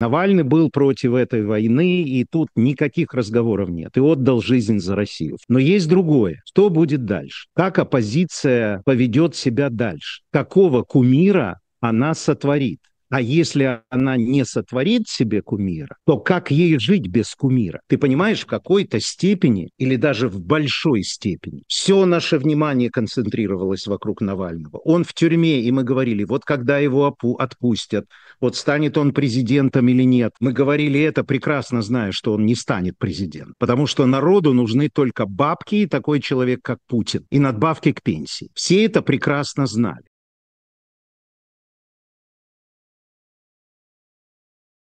Навальный был против этой войны, и тут никаких разговоров нет, и отдал жизнь за Россию. Но есть другое. Что будет дальше? Как оппозиция поведет себя дальше? Какого кумира она сотворит? А если она не сотворит себе кумира, то как ей жить без кумира? Ты понимаешь, в какой-то степени или даже в большой степени все наше внимание концентрировалось вокруг Навального. Он в тюрьме, и мы говорили, вот когда его опу отпустят, вот станет он президентом или нет. Мы говорили это, прекрасно зная, что он не станет президентом, потому что народу нужны только бабки и такой человек, как Путин, и надбавки к пенсии. Все это прекрасно знали.